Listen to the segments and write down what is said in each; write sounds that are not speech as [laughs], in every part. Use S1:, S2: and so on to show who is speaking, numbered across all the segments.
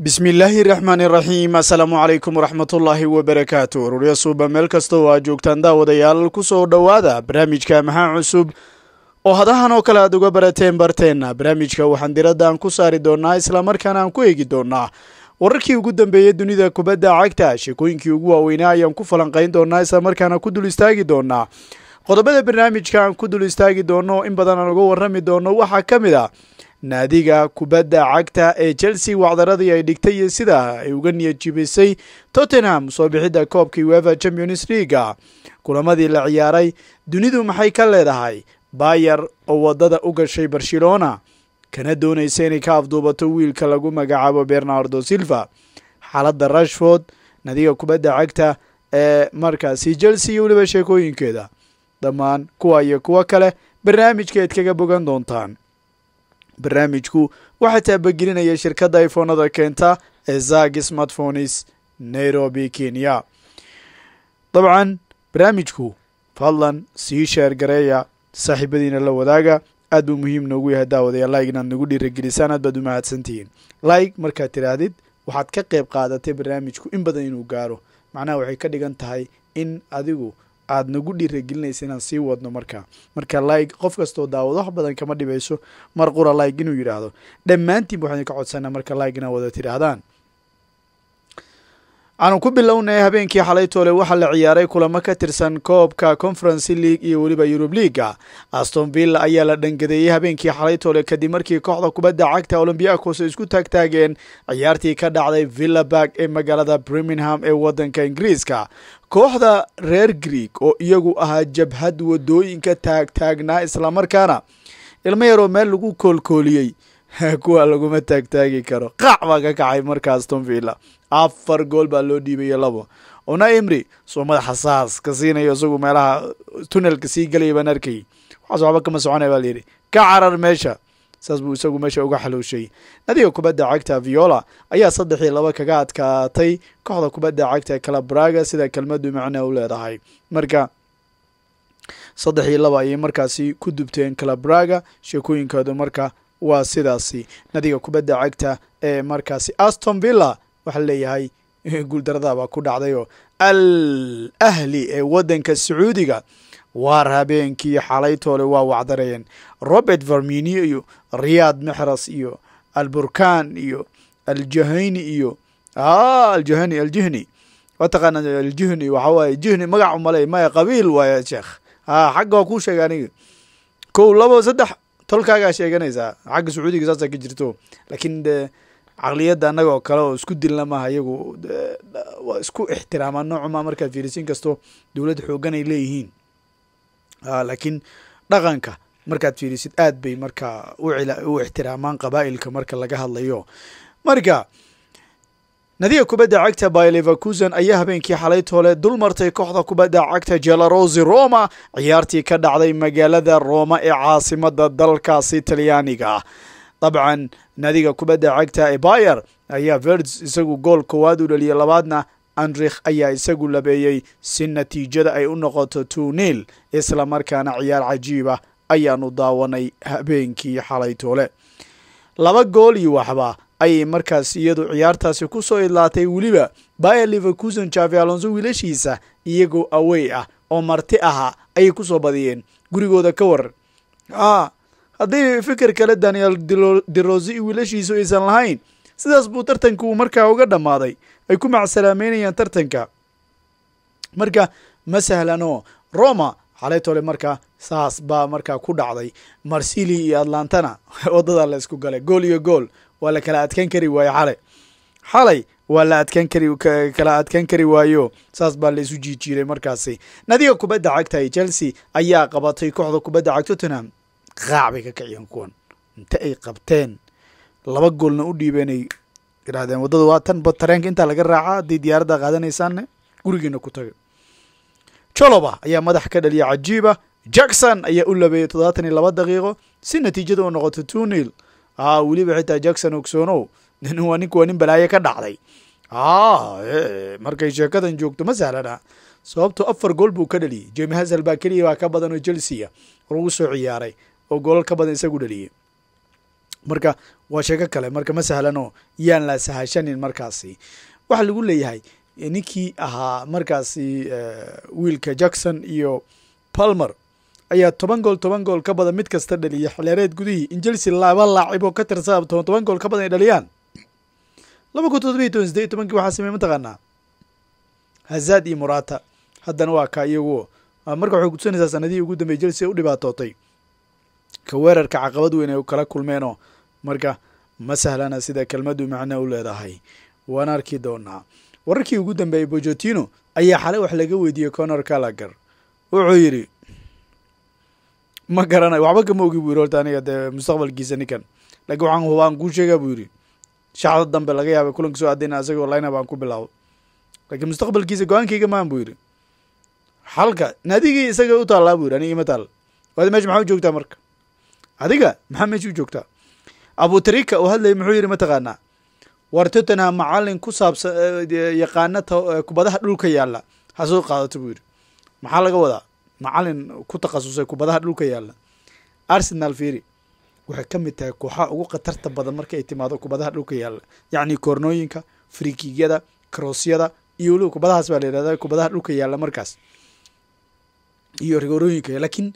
S1: bismillaahi raxmaani raxiim assalaamu calaykum waraxmatullaahi wabarakaatu rurya suuba meel kastoo aad joogtaan daawadayaal kusoo dhowaada barnaamijka maxaa cusub oo hadahan oo kale aad uga barateen barteenna barnaamijka waxaan aan ku saari doonnaa islamarkaana aan ku eegi doonaa wararkii ugu dambeeyey dunida kubadda cagta sheekooyinkii ugu waaweynaa ayaan ku falanqayn doonaa islamarkaana ku dul istaagi doonaa qodobada barnaamijka aan ku dul istaagi doono in badan aan uga warrami doono waxaa ka mid a ah naadiga kubadda cagta ee chelsea wacdaradii ay dhigtay iyo sidaa ay uga niyad jibisay tottenham soo bixidda koobkii wefa champions leaga kulamadii la ciyaaray dunidu maxay ka leedahay bayer oo waddada u gashay barcelona kana doonaysa inay ka afduubato wiilka lagu magacaabo bernardo silva xaaladda rashford naadiga kubadda cagta ee markaasi chelsea iyo weliba sheekooyinkeeda dhammaan kuwa iyo kuwo kale barnaamijka aad kaga bogan doontaan barnaamijku waxaa taabagelinaya shirkadda ifoonada keenta ee zag smartphones nairobi kenya dabcan barnaamijku fadlan sii sheer gareeya saaxiibadiina la wadaaga aad buu muhiim noogu yahay daawadayaa like inaad nagu dhiiragelisaan aad baad u mahadsantihiin like markaad tidhaahdid waxaad ka qayb qaadatay barnaamijku in badan inuu gaaro macnaha waxay ka dhigan tahay in adigu aad nagu dhiiragelinaysa inaan sii wadno marka marka like qof kastoo daawado wax badan kama dhibayso mar qura like inuu yidhaahdo dhammaantiin waxaynu ka codsanaa marka like inaad wada tidhaahdaan aanu ku bilownay habeenkii xalaytoole waxaa la ciyaaray kulamo ka tirsan koobka conferency league iyo weliba yurub liaga aston villa ayaa la dhangadeeyey habeenkii xalaytoole kadib markii kooxda kubadda cagta olombiakos isku taagtaageen ciyaartii ka dhacday villaburg ee magaalada birmingham ee waddanka ingiriiska kooxda reer greeg oo iyagu ahaa jabhad wadooyinka taagtaagnaa islamarkaana ilmo yaroo meel lagu koolkooliyey [laughs] kuwa laguma taagtaagi karo qaac baa ka kacay marka aston villa afar gool baa loo dhiibayo labo una imri soo madaxa saas ka siinayo isagu meelaha tunelka sii galaya baan arkayy waxaas waxba kama soconaya baa layidhi ka carar meesha saas buu isagu meesha uga xalooshay nadiga kubadda cagta viola ayaa saddexii laba kaga adkaatay kooxda kubadda cagta kala braga sida kelmaddu macna u leedahay marka saddexii laba ayay markaasi ku dubteen kala braga sheekooyinkoodu marka waa sidaasi nadiga kubadda cagta ee markaasi aston villa waxaa leeyahay [laughs] guuldaradaabaa ku dhacdayoo al ahli ee waddanka sacuudiga waar habeenkii xalaytoole waa wacdarayeen robert vermini iyo riyaad mexras iyo alburkan iyo aljahayni iyo aljahani aljihni wataqaana aljihni waxaa waaye jihni magac umalay maya qabiil waaye sheekh a xagga kuu sheegay aniga kow labo saddex tolkaagaa sheeganaysaa xagga sacuudiga saasaa ka jirto laakiin de eh, caqliyadda annaga kale oo isku dilna maaha iyagu waa isku ixtiraamaa noocuma markaad fiirisin kasto dowlad xoogan ay leeyihiin ah, laakiin dhaqanka markaad fiirisid aad bay markaa u ixtiraamaan qabaa'ilka marka laga hadlayo marka nadiga kubadda cagta by leverkusen ayaa habeenkii xalay toole dul martay kooxda kubadda cagta jelarosi roma ciyaartii ka dhacday magaalada roma ee caasimada dalkaasi talyaaniga ah dabcan nadiga kubadda cagta ee bayer ayaa verds isagu gool koowaad u dhaliyay labaadna andrikh ayaa isagu labeeyey si natiijada ay u noqoto tuniil isla markaana ciyaar cajiiba ah ayaanu daawanay habeenkii xalay toole laba gool iyo waxba ayay markaas iyadu ciyaartaasi ku soo idlaatay weliba bayer leverkusen javi alonso wiilashiisa iyagoo awey ah oo marti ahaa ayay ku soo badiyeen gurigooda ka war ah, haddii fikir kale daniel dirosi iyo wiilashiisu aysan lahayn sidaas buu tartanka markaa uga dhammaaday ay ku macsalaameynayaan tartanka marka ma sahlano roma xalaytole marka saas baa markaa ku dhacday marsili iyo atlantana [laughs] waddadaa la galay gool iyo gool waa la kala adkaan kari waaye xalay xalay waa la adkaan kari kala adkaan kari waayo saas baa la isu jiijiiray markaasi nadiga kubadda cagta ee chelsea ayaa qabatay kooxda kubadda cag tottenham qaac bay ka kiciyeen kuwan inta ay qabteen laba goolna u dhiibeenay yidhahdeen waddada waa tan ba tareenka intaa laga raacaa hadday diyaaradda qaadanaysaanne gurigeena ku taga joloba ayaa madax ka dhaliya cajiiba jackson ayaa u labeeyey toddobaatan iyo laba daqiiqo si natiijada u noqoto two niil ah, weliba xitaa jackson ogsoonow waa ninku waa nin balaaye ka dhacday ah, eh, markay sheekadan joogto ma sahlana sababtoo afar gool buu ka dhaliyay jemi hasel baa keliya baa ka badan oo chelseaa war ugu soo ciyaaray oo golol ka badan isagu dhaliyey marka waa sheeko kale marka ma sahlan yaan la sahashanin markaasi waxaa lagu leeyahay ninkii ahaa markaasi wiilka jackson iyo palmer ayaa toban gool toban gool ka badan mid kasta dhaliya xileereed gudihii in chelsea laba laacib oo ka tirsan toban toban gool ka badan ay dhaliyaan laba kun todobiyo toban sideed iyo tobankii waxaa sameeye mataqaanaa hazad iyo murata haddana waa ka iyagu ah, marka waxay gudsanaysaa sanadihii ugu dambeeyey chelsea u dhibaatootay ka weerarka caqabad weyn ay u kala kulmeenoo marka ma sahlana sida kelmaddu macno u leedahay waan arki doonaa wararkii ugu dambeeyey bojotino ayaa xalay wax laga weydiiyey conor kalagar wuxuu yidhi ma garanayo waxba kama ogi buu yidhi horta aniga dee mustaqbalkiisa ninkan laakiin waxaan hubaan kuu sheegaa buu yidhi shaxda dambe laga yaabay kulanka soo aadayna asagoo line aan ku bilaabo laakiin mustaqbalkiisa go-aankayga maan buu yidhi xalka nadigii isaga u taallaa buu yidhi aniga ima taal waad meesha maxaa u joogtaa marka adiga maxaa meeshu joogtaa abutarika oo hadlaya muxuu yidhi mataqaanaa war tottenham macalin ku saabsan eh, eh, yaqaana eh, kubadaha dhulka yaalla ha soo qaadato buu yidhi maxaa laga wadaa macalin ku takhasusay kubadaha dhulka yaalla arsenal fiiri waxay ka mid tahay kooxaha ugu khatarta badan marka ay timaado kubadaha dhulka yaalla yacni koornooyinka frikigyada karoosyada iyo weliba kubadahaas baa la yidhahdaa kubadaha dhulka yaalla markaas iyo rigoorooyinka laakiin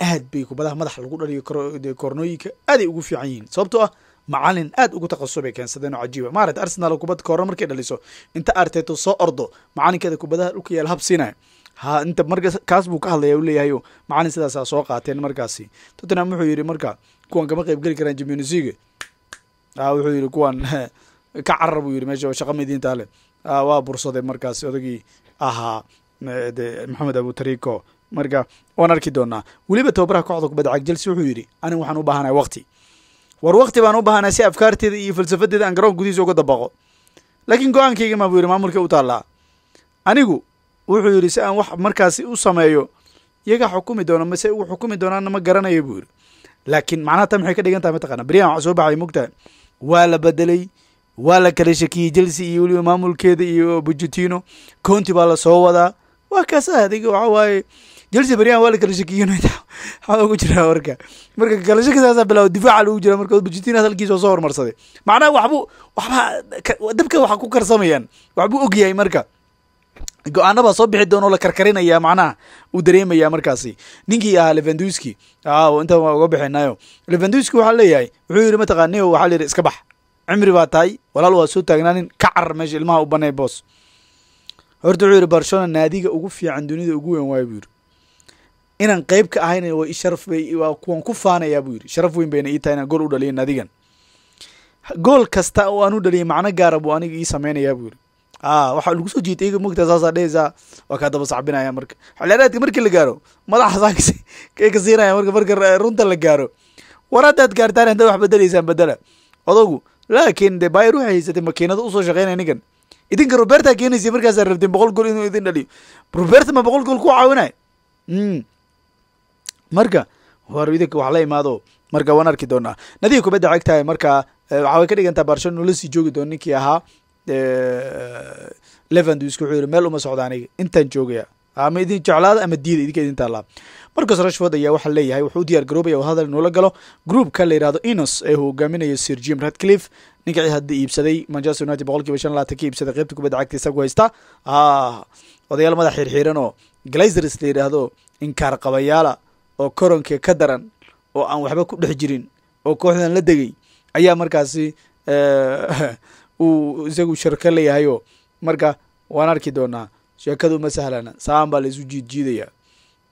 S1: aad bay kubadaha madaxa lagu dhaliyo de koornooyinka aaday ugu fiican yihiin sababtoo ah macalin aad ugu takasus bay keensadeen oo cajiiba ah. maarata arsenal kubad koorno markay dhaliso inta arteto soo ordo macalinkeeda kubadaha dhulka yaal hab siinaya ha inta marka kaas buu ka hadlaya u leeyahayo macalin sidaasaa soo qaateen markaasi tottenham wuxuu yidhi marka kuwan kama qayb geli karaan jimionisiga wuxuu yidhi kuwan [laughs] ka carar buu yidhi meesha shaqa midiintaa leh waa bursadee markaasi odagii ahaa maxamed abutarico marka waan arki doonaa weliba toobaraha kooxda kubadda cagjelsi wuxuu yidhi anig waxaan u baahanahay waqti war waqti baan u baahanay si afkaarteeda iyo falsafadeeda aan garoonka gudihiisa uga dabaqo laakiin go-aankayga maa buu yidhi maamulkay u taallaa anigu wuxuu yidhi si aan wax markaasi u sameeyo iyagaa xukumi doono mase uu xukumi doonaana ma garanayo buu yidhi laakiin macnaha tan maxay ka dhigan tahay mataqana beriyan waxa soo baxay mogtahay waa la bedelay waa la kala shakiyey jelsi iyo weliba maamulkeeda iyo bujutino county baa la soo wadaa waa kaasaa adiga waxa waaye jelsi baryahan waa la kala shakiyin maxaa ugu jiraa warka marka kala shakidaasaa bilaaba difaaca lagu jira marka argentina halkiis soo hormarsaday macnaha waxbuu waxbaa dabka waxa ku karsamayaan waxbuu ogyahay marka go-aanabaa soo bixi doonoo la karkarinaya macnaha uu dareemaya markaasi ninkii ahaa levanduski inta waa uga bixinayo levanduski waxaa leeyahay wuxuu yidhi mataqaani waxaa layidhi iska bax cimri baa tahay walaal waa soo taagnaanin ka carar meesha ilmaha u banay boos horta wuxuu yidhi barcelona naadiga ugu fiican dunida ugu weyn waayo buu yidhi inaan qeyb ka ahayna waa sharaf ku faanayaa buu yidhi sharaf weyn bayna ii tahay inaan gool u dhaliya adigan gool kasta oo aan u dhaliyay macno gaara buu aniga ii sameynayaa buu yidhi a waxaa lagu soo jiitay iyaga mogtaa saasaa dhehaysaa waa kaa daba sacbinaya marka xilciraadka markii la gaaro madaxasaa kay ka siinaya marka marka runta la gaaro war haddaad gaartaan haddaad wax bedelaysaan bedela odagu laakiin dee baayir waxay haysatay makiinada usoo shaqeynaya ninkan idinka roberta keenaysa markaasaa rabteen boqol gool inuu idin dhaliyo roberta ma boqol gool ku caawinay hmm marka war idinka wax la imaado marka waan arki doonaa nadiga kubadda cagtahay marka eh, waxaa way ka dhigantaa barcelona la sii joogi doon ninkii ahaa eh, levandsk wuxuu yihi meel uma socda aniga intaan joogaya ama idin jeclaada ama diida idinka idintaa laab markas rashford ayaa waxaa leeyahay wuxuu diyaar garoobaya wadahadal inuula galo groupka la yihahdo inos ee hogaaminayo sir jim radcliffe ninkii hadda iibsaday manchester united boqol shan laatan ka iibsaday qeybta kubadda cagta isagu haysta ah, odayaal madax xiirxiiran oo glazers la yidhaahdo inkaar qabayaala oo koronka ka daran oo aan waxba ku dhex jirin oo kooxdan la degay ayaa markaasi eh, [laughs] uu isagu sharko leeyahayoo marka waan arki doonaa sheekadu ma sahlana saam baa laysu jiidjiidayaa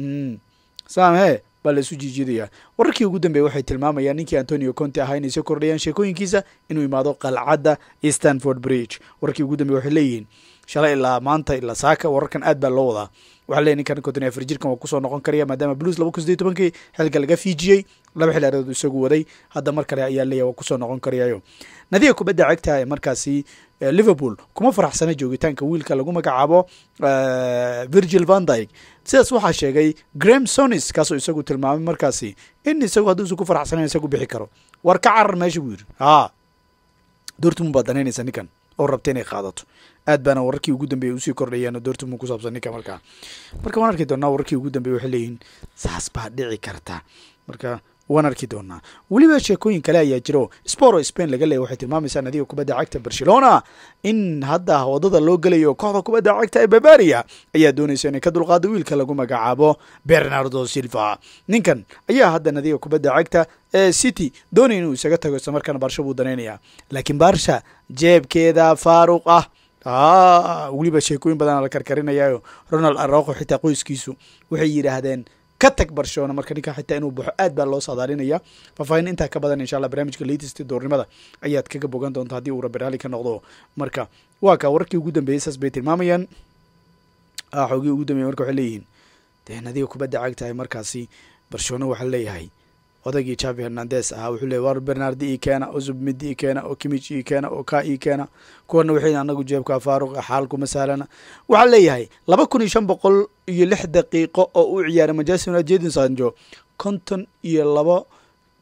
S1: mm. saam he baa laysu jiidjiidayaa wararkii ugu dambeeye waxay tilmaamayaan ninkii antonio conte ahaa inay soo kordhayaan sheekooyinkiisa inuu imaado qalcadda stanford bridge wararkii ugu dambeeye waxay leeyihiin shalay ilaa maanta ilaa saaka wararkan aad baa loo wadaa waxaa leey ninkan konton afar jirkan waa kusoo noqon karaya maadaama blues laba kun sideed tobankii xilka laga fiijiyey laba xil areed isagu waday hadda mar kale ayaa leeya waa kusoo noqon karayayo nadiga kubadda cagta ee markaasi liverpool kuma faraxsana joogitaanka wiilka lagu magacaabo virgil van dyke sidaas waxaa sheegay graham sonis kaasoo isagu tilmaamay markaasi in isagu hadduusan ku faraxsanayn isagu bixi karo war ka carar meesha buu yidhi a dortmund baad danaynaysa ninkan oo rabta inay qaadato aad baana wararkii ugu dambeeya usii kordhayaan doortumu ku saabsan ninka markaa marka waan arki doonaa wararkii ugu dambeeya waxay leeyihin saas baa dhici karta marka waan arki doonaa weliba sheekooyin kale ayaa jiro sporo spain laga leeya waxay tilmaamaysaa nadiga kubadda cagta barcelona in hadda wadada loo gelayo kooxda kubadda cagta ee babaria ayaa doonaysa inay ka dulqaada wiilka lagu magacaabo bernardo silva ninkan ayaa hadda nadiga kubadda cagta ee city doonay inuu isaga tago isla markaana barsha buu danaynayaa laakiin barsha jeebkeeda faaruq ah, ah weliba sheekooyin badanaa la karkarinayaayo ronald aroqo xitaa qoyskiisu waxay yidhaahdeen ka tag barcelona marka ninka xitaa inuu baxo aad baa loo saadaalinaya faahfaahin intaa ka badan insha alla barnaamijka latest doornimada ayaad kaga bogan doonta haddii uu rabiraali ka noqdo marka waa kaa wararkii ugu dambeeyey saas bay tilmaamayaan ah, xoogii ugu dambeeyey marka waxay leeyihiin dee nadiga kubadda cagtahay markaasi barcelona waxaa leeyahay odagii javi hernandes ahaa wuxuu leeyay war bernardi ii keena usub midi ii keena oo kimij ii keena oo kaa ii keena kuwana wixii anagu jeebkaa faaruqa ah, xaalkuma sahlana waxaa leeyahay laba kun iyo shan boqol iyo lix daqiiqo oo uu ciyaaray manchester united jadon sanjo konton iyo labo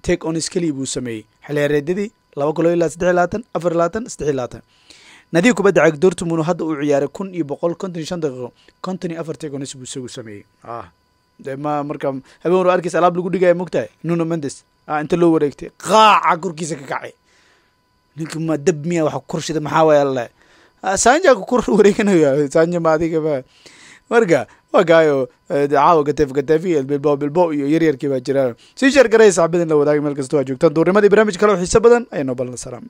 S1: take ons keliya buu sameeyey xilheereedadii laba kulo ilaa saddex labaatan afar labaatan saddex labaatan nadiif kubadda cag dortmund hadda uu ciyaaray kun iyo boqol konton iyo shan daqiiqo konton iyo afar take ons buu isagu sameeyey ah de ma marka habeen war arkeysa alaab lagu dhigaya mogtahay nuno mendes ah, inta loo wareegtay qaaca korkiisa ka kacay ninka ma dab miya wax kurshida maxaa waay alle ah, sanja ku kur wareeganaya sanja ma adiga marka waa kaayo eh, caawa gateef gateef iyo bilbo bilbo iyo yaryarkii baa jira sii sheer garaya saxbadin la wadaagay meel kasta waa joogtaan duurnimadii barnaamij kale oo xiiso badan ayaa noo balna salaam